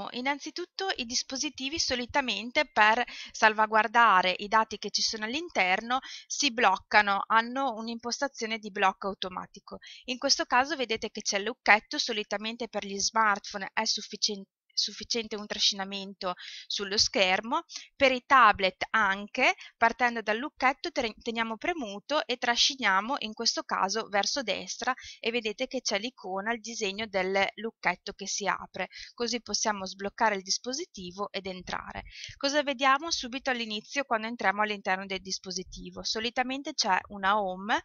algoritmo innanzitutto i dispositivi solitamente per salvaguardare i dati che ci sono all'interno si bloccano, hanno un'impostazione di blocco automatico. In questo caso vedete che c'è il lucchetto, solitamente per gli smartphone è sufficiente sufficiente un trascinamento sullo schermo, per i tablet anche, partendo dal lucchetto teniamo premuto e trasciniamo in questo caso verso destra e vedete che c'è l'icona, il disegno del lucchetto che si apre, così possiamo sbloccare il dispositivo ed entrare. Cosa vediamo subito all'inizio quando entriamo all'interno del dispositivo? Solitamente c'è una home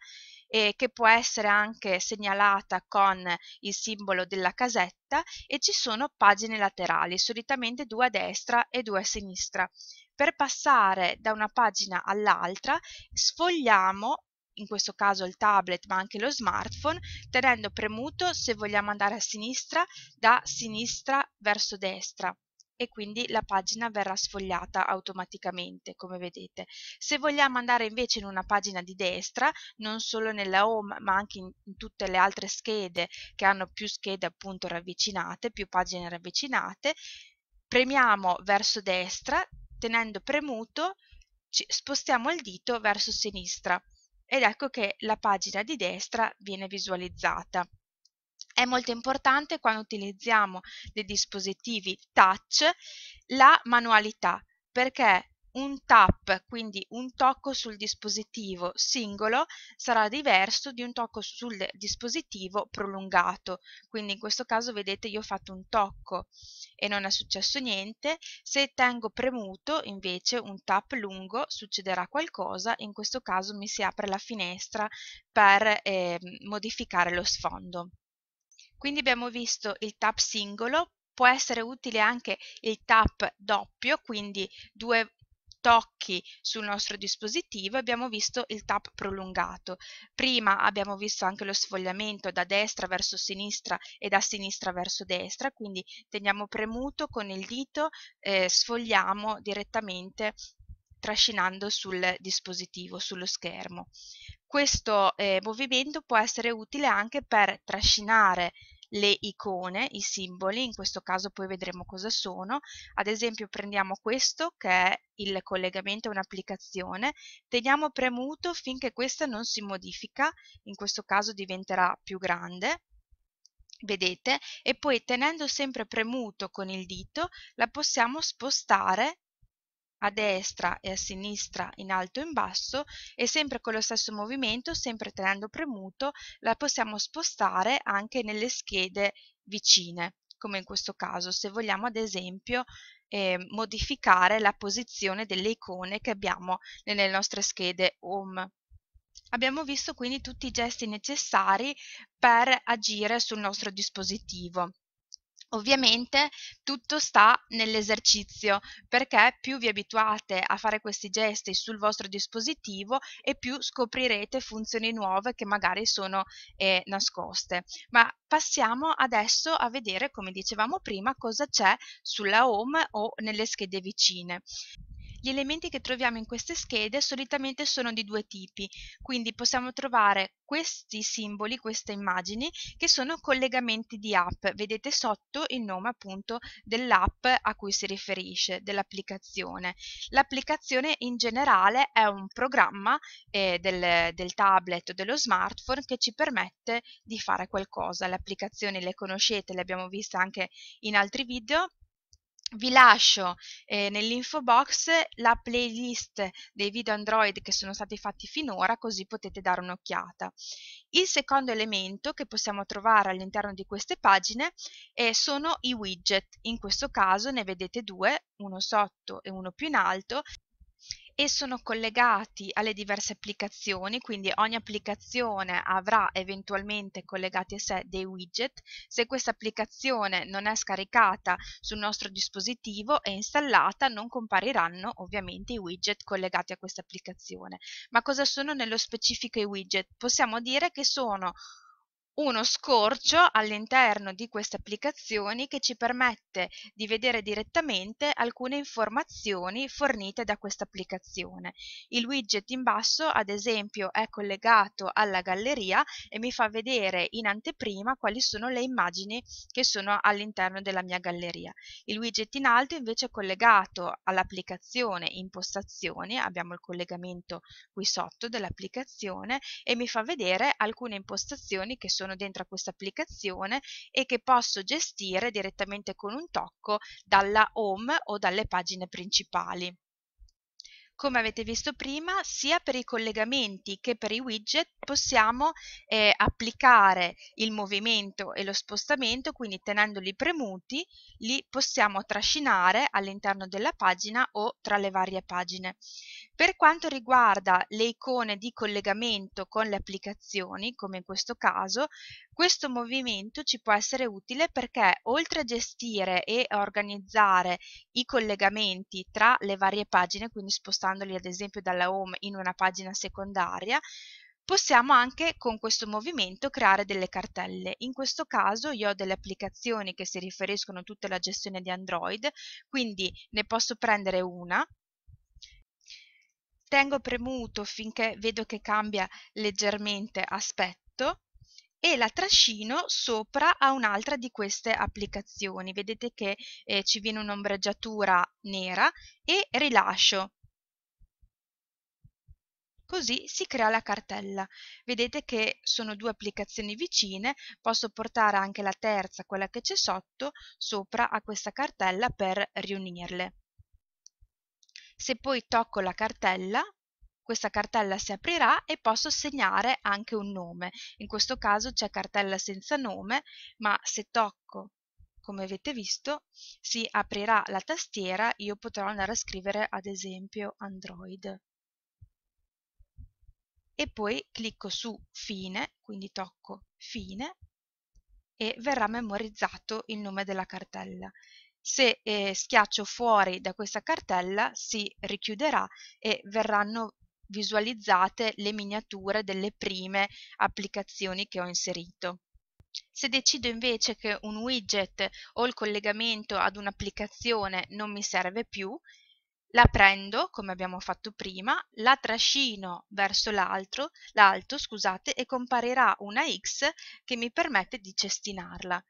eh, che può essere anche segnalata con il simbolo della casetta e ci sono pagine laterali, solitamente due a destra e due a sinistra. Per passare da una pagina all'altra sfogliamo in questo caso il tablet ma anche lo smartphone, tenendo premuto se vogliamo andare a sinistra da sinistra verso destra e quindi la pagina verrà sfogliata automaticamente come vedete. Se vogliamo andare invece in una pagina di destra, non solo nella home ma anche in, in tutte le altre schede che hanno più schede appunto ravvicinate, più pagine ravvicinate, premiamo verso destra, tenendo premuto ci, spostiamo il dito verso sinistra ed ecco che la pagina di destra viene visualizzata. È molto importante quando utilizziamo dei dispositivi touch la manualità perché un tap, quindi un tocco sul dispositivo singolo, sarà diverso di un tocco sul dispositivo prolungato. Quindi in questo caso vedete io ho fatto un tocco e non è successo niente. Se tengo premuto invece un tap lungo succederà qualcosa, in questo caso mi si apre la finestra per eh, modificare lo sfondo. Quindi abbiamo visto il tap singolo, può essere utile anche il tap doppio, quindi due tocchi sul nostro dispositivo abbiamo visto il tap prolungato. Prima abbiamo visto anche lo sfogliamento da destra verso sinistra e da sinistra verso destra, quindi teniamo premuto con il dito, eh, sfogliamo direttamente trascinando sul dispositivo, sullo schermo. Questo eh, movimento può essere utile anche per trascinare le icone, i simboli, in questo caso poi vedremo cosa sono. Ad esempio prendiamo questo che è il collegamento a un'applicazione, teniamo premuto finché questa non si modifica, in questo caso diventerà più grande, vedete, e poi tenendo sempre premuto con il dito la possiamo spostare a destra e a sinistra, in alto e in basso e sempre con lo stesso movimento, sempre tenendo premuto, la possiamo spostare anche nelle schede vicine, come in questo caso, se vogliamo ad esempio eh, modificare la posizione delle icone che abbiamo nelle nostre schede home. Abbiamo visto quindi tutti i gesti necessari per agire sul nostro dispositivo. Ovviamente tutto sta nell'esercizio, perché più vi abituate a fare questi gesti sul vostro dispositivo e più scoprirete funzioni nuove che magari sono eh, nascoste. Ma passiamo adesso a vedere, come dicevamo prima, cosa c'è sulla home o nelle schede vicine. Gli elementi che troviamo in queste schede solitamente sono di due tipi, quindi possiamo trovare questi simboli, queste immagini, che sono collegamenti di app. Vedete sotto il nome appunto dell'app a cui si riferisce, dell'applicazione. L'applicazione in generale è un programma eh, del, del tablet o dello smartphone che ci permette di fare qualcosa. Le applicazioni le conoscete, le abbiamo viste anche in altri video, vi lascio eh, nell'info box la playlist dei video Android che sono stati fatti finora, così potete dare un'occhiata. Il secondo elemento che possiamo trovare all'interno di queste pagine eh, sono i widget, in questo caso ne vedete due, uno sotto e uno più in alto, e sono collegati alle diverse applicazioni, quindi ogni applicazione avrà eventualmente collegati a sé dei widget. Se questa applicazione non è scaricata sul nostro dispositivo e installata non compariranno ovviamente i widget collegati a questa applicazione. Ma cosa sono nello specifico i widget? Possiamo dire che sono uno scorcio all'interno di queste applicazioni che ci permette di vedere direttamente alcune informazioni fornite da questa applicazione. Il widget in basso ad esempio è collegato alla galleria e mi fa vedere in anteprima quali sono le immagini che sono all'interno della mia galleria. Il widget in alto invece è collegato all'applicazione impostazioni, abbiamo il collegamento qui sotto dell'applicazione e mi fa vedere alcune impostazioni che sono sono dentro a questa applicazione e che posso gestire direttamente con un tocco dalla home o dalle pagine principali come avete visto prima, sia per i collegamenti che per i widget possiamo eh, applicare il movimento e lo spostamento, quindi tenendoli premuti li possiamo trascinare all'interno della pagina o tra le varie pagine. Per quanto riguarda le icone di collegamento con le applicazioni, come in questo caso, questo movimento ci può essere utile perché oltre a gestire e organizzare i collegamenti tra le varie pagine, quindi spostamento, spostandoli ad esempio dalla home in una pagina secondaria, Possiamo anche con questo movimento creare delle cartelle. In questo caso io ho delle applicazioni che si riferiscono a tutta la gestione di Android, quindi ne posso prendere una. Tengo premuto finché vedo che cambia leggermente aspetto e la trascino sopra a un'altra di queste applicazioni. Vedete che eh, ci viene un'ombreggiatura nera e rilascio Così si crea la cartella. Vedete che sono due applicazioni vicine, posso portare anche la terza, quella che c'è sotto, sopra a questa cartella per riunirle. Se poi tocco la cartella, questa cartella si aprirà e posso segnare anche un nome. In questo caso c'è cartella senza nome, ma se tocco come avete visto, si aprirà la tastiera, io potrò andare a scrivere ad esempio Android e poi clicco su fine, quindi tocco fine e verrà memorizzato il nome della cartella. Se eh, schiaccio fuori da questa cartella si richiuderà e verranno visualizzate le miniature delle prime applicazioni che ho inserito. Se decido invece che un widget o il collegamento ad un'applicazione non mi serve più, la prendo, come abbiamo fatto prima, la trascino verso l'alto, l'alto scusate, e comparirà una X che mi permette di cestinarla.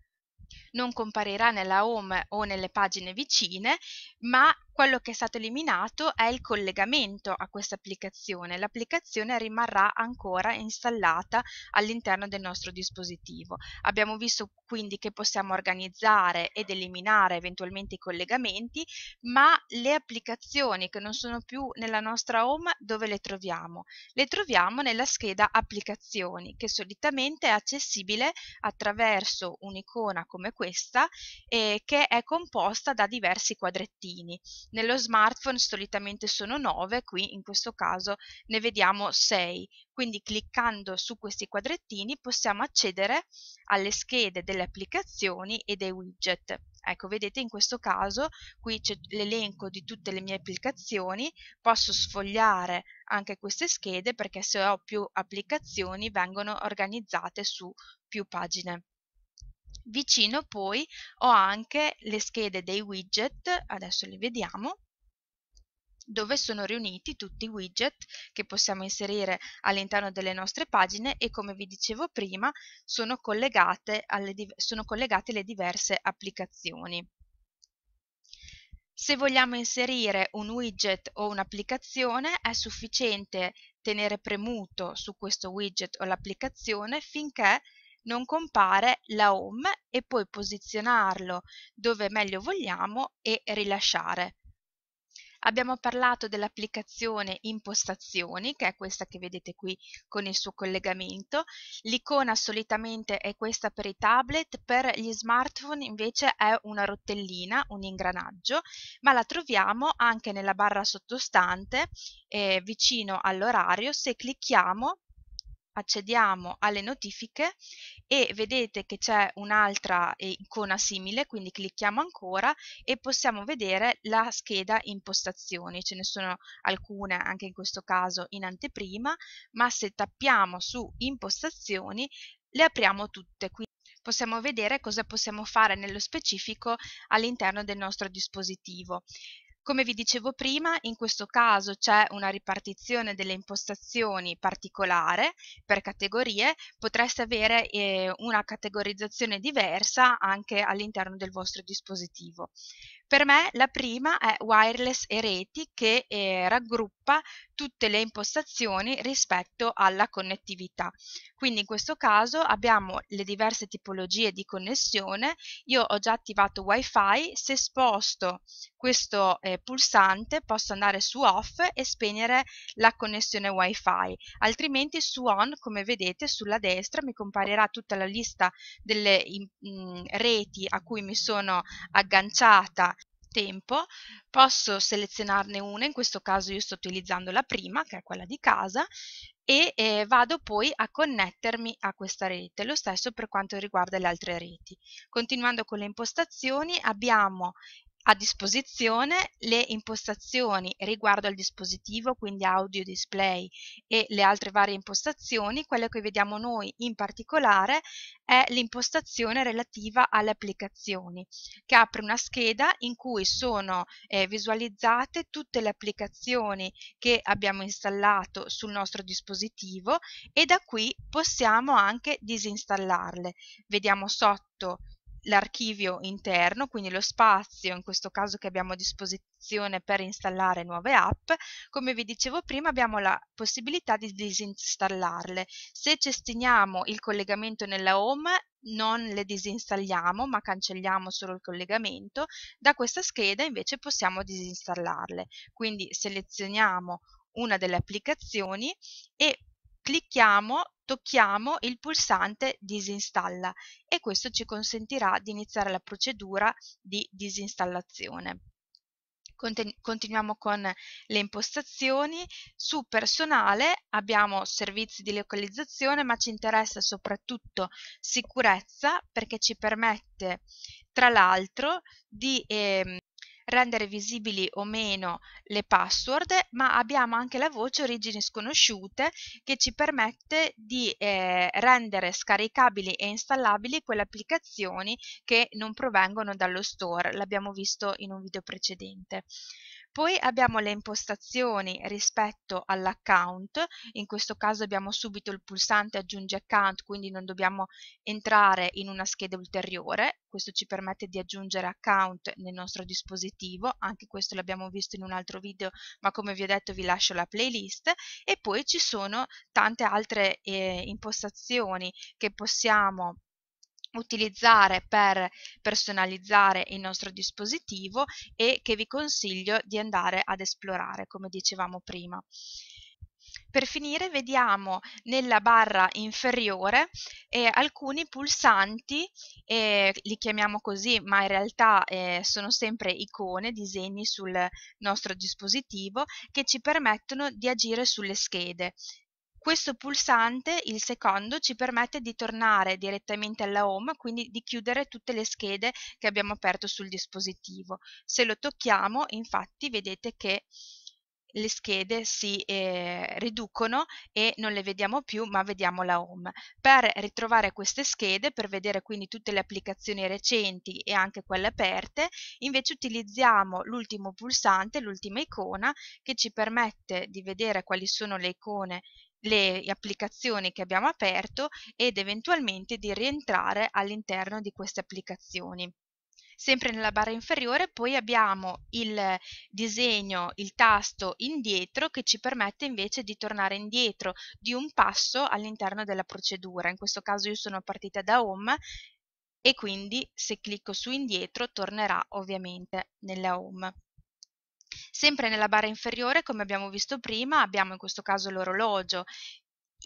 Non comparirà nella home o nelle pagine vicine, ma quello che è stato eliminato è il collegamento a questa applicazione. L'applicazione rimarrà ancora installata all'interno del nostro dispositivo. Abbiamo visto quindi che possiamo organizzare ed eliminare eventualmente i collegamenti, ma le applicazioni che non sono più nella nostra home dove le troviamo? Le troviamo nella scheda applicazioni che solitamente è accessibile attraverso un'icona come questa eh, che è composta da diversi quadrettini. Nello smartphone solitamente sono 9, qui in questo caso ne vediamo 6. Quindi cliccando su questi quadrettini possiamo accedere alle schede delle applicazioni e dei widget. Ecco, vedete in questo caso qui c'è l'elenco di tutte le mie applicazioni, posso sfogliare anche queste schede perché se ho più applicazioni vengono organizzate su più pagine. Vicino poi ho anche le schede dei widget, adesso li vediamo, dove sono riuniti tutti i widget che possiamo inserire all'interno delle nostre pagine e come vi dicevo prima sono collegate, alle, sono collegate le diverse applicazioni. Se vogliamo inserire un widget o un'applicazione è sufficiente tenere premuto su questo widget o l'applicazione finché non compare la home e poi posizionarlo dove meglio vogliamo e rilasciare. Abbiamo parlato dell'applicazione impostazioni, che è questa che vedete qui con il suo collegamento. L'icona solitamente è questa per i tablet, per gli smartphone invece è una rotellina, un ingranaggio, ma la troviamo anche nella barra sottostante, eh, vicino all'orario, se clicchiamo accediamo alle notifiche e vedete che c'è un'altra eh, icona simile, quindi clicchiamo ancora e possiamo vedere la scheda impostazioni, ce ne sono alcune anche in questo caso in anteprima, ma se tappiamo su impostazioni le apriamo tutte, quindi possiamo vedere cosa possiamo fare nello specifico all'interno del nostro dispositivo. Come vi dicevo prima, in questo caso c'è una ripartizione delle impostazioni particolare per categorie, potreste avere eh, una categorizzazione diversa anche all'interno del vostro dispositivo. Per me la prima è wireless e reti che eh, raggruppa tutte le impostazioni rispetto alla connettività. Quindi in questo caso abbiamo le diverse tipologie di connessione, io ho già attivato wifi, se sposto questo eh, pulsante posso andare su off e spegnere la connessione wifi, altrimenti su on come vedete sulla destra mi comparirà tutta la lista delle in, in, mm, reti a cui mi sono agganciata tempo, posso selezionarne una, in questo caso io sto utilizzando la prima, che è quella di casa, e eh, vado poi a connettermi a questa rete, lo stesso per quanto riguarda le altre reti. Continuando con le impostazioni abbiamo a disposizione le impostazioni riguardo al dispositivo, quindi audio display e le altre varie impostazioni, quella che vediamo noi in particolare è l'impostazione relativa alle applicazioni, che apre una scheda in cui sono eh, visualizzate tutte le applicazioni che abbiamo installato sul nostro dispositivo e da qui possiamo anche disinstallarle. Vediamo sotto l'archivio interno, quindi lo spazio in questo caso che abbiamo a disposizione per installare nuove app. Come vi dicevo prima abbiamo la possibilità di disinstallarle. Se cestiniamo il collegamento nella home non le disinstalliamo ma cancelliamo solo il collegamento, da questa scheda invece possiamo disinstallarle. Quindi selezioniamo una delle applicazioni e Clicchiamo, tocchiamo il pulsante Disinstalla e questo ci consentirà di iniziare la procedura di disinstallazione continuiamo con le impostazioni. Su personale abbiamo servizi di localizzazione, ma ci interessa soprattutto sicurezza perché ci permette, tra l'altro, di eh, rendere visibili o meno le password, ma abbiamo anche la voce origini sconosciute che ci permette di eh, rendere scaricabili e installabili quelle applicazioni che non provengono dallo store, l'abbiamo visto in un video precedente. Poi abbiamo le impostazioni rispetto all'account, in questo caso abbiamo subito il pulsante aggiungi account, quindi non dobbiamo entrare in una scheda ulteriore, questo ci permette di aggiungere account nel nostro dispositivo, anche questo l'abbiamo visto in un altro video, ma come vi ho detto vi lascio la playlist e poi ci sono tante altre eh, impostazioni che possiamo utilizzare per personalizzare il nostro dispositivo e che vi consiglio di andare ad esplorare come dicevamo prima. Per finire vediamo nella barra inferiore eh, alcuni pulsanti, eh, li chiamiamo così ma in realtà eh, sono sempre icone, disegni sul nostro dispositivo che ci permettono di agire sulle schede. Questo pulsante, il secondo, ci permette di tornare direttamente alla home, quindi di chiudere tutte le schede che abbiamo aperto sul dispositivo. Se lo tocchiamo, infatti, vedete che le schede si eh, riducono e non le vediamo più ma vediamo la home. Per ritrovare queste schede, per vedere quindi tutte le applicazioni recenti e anche quelle aperte, invece utilizziamo l'ultimo pulsante, l'ultima icona che ci permette di vedere quali sono le icone le applicazioni che abbiamo aperto ed eventualmente di rientrare all'interno di queste applicazioni. Sempre nella barra inferiore poi abbiamo il disegno, il tasto indietro che ci permette invece di tornare indietro di un passo all'interno della procedura. In questo caso io sono partita da home e quindi se clicco su indietro tornerà ovviamente nella home. Sempre nella barra inferiore, come abbiamo visto prima, abbiamo in questo caso l'orologio,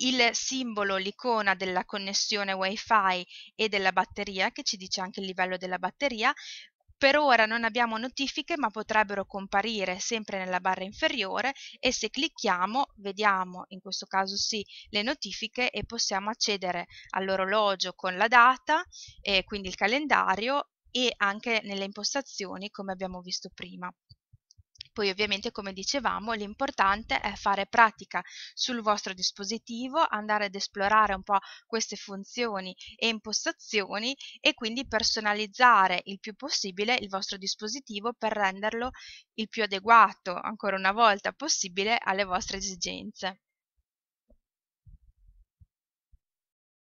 il simbolo, l'icona della connessione wifi e della batteria, che ci dice anche il livello della batteria, per ora non abbiamo notifiche ma potrebbero comparire sempre nella barra inferiore e se clicchiamo vediamo in questo caso sì le notifiche e possiamo accedere all'orologio con la data e quindi il calendario e anche nelle impostazioni come abbiamo visto prima. Poi ovviamente come dicevamo l'importante è fare pratica sul vostro dispositivo, andare ad esplorare un po' queste funzioni e impostazioni e quindi personalizzare il più possibile il vostro dispositivo per renderlo il più adeguato, ancora una volta possibile, alle vostre esigenze.